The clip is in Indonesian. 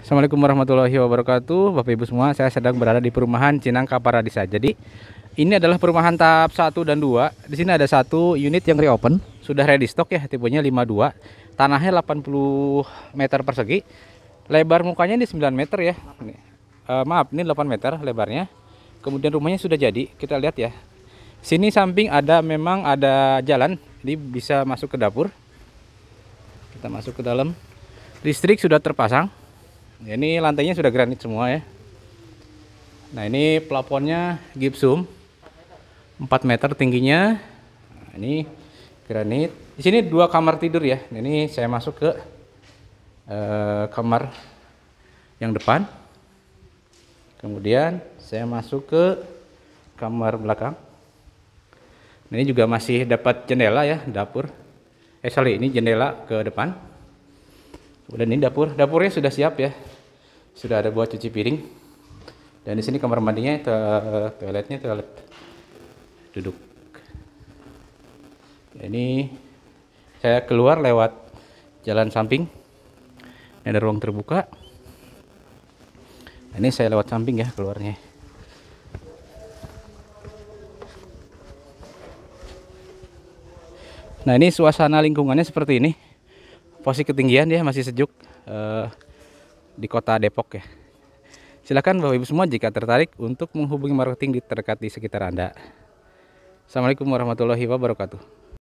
Assalamualaikum warahmatullahi wabarakatuh Bapak Ibu semua saya sedang berada di perumahan Cinangka Paradisa Jadi ini adalah perumahan tahap 1 dan 2 Di sini ada satu unit yang reopen Sudah ready stock ya tipenya 52 Tanahnya 80 meter persegi Lebar mukanya ini 9 meter ya ini, uh, Maaf ini 8 meter lebarnya Kemudian rumahnya sudah jadi Kita lihat ya Sini samping ada memang ada jalan Jadi bisa masuk ke dapur Kita masuk ke dalam Listrik sudah terpasang Ya, ini lantainya sudah granit semua ya nah ini plafonnya gipsum 4 meter tingginya nah, ini granit di sini dua kamar tidur ya nah, ini saya masuk ke eh, kamar yang depan kemudian saya masuk ke kamar belakang Nah, ini juga masih dapat jendela ya dapur eh sorry ini jendela ke depan Kemudian ini dapur, dapurnya sudah siap ya. Sudah ada buat cuci piring. Dan di sini kamar mandinya to toiletnya toilet duduk. Ini saya keluar lewat jalan samping. Ini ada ruang terbuka. Ini saya lewat samping ya keluarnya. Nah, ini suasana lingkungannya seperti ini posisi ketinggian dia masih sejuk eh, di kota Depok ya silakan bapak ibu semua jika tertarik untuk menghubungi marketing di terdekat di sekitar anda Assalamualaikum warahmatullahi wabarakatuh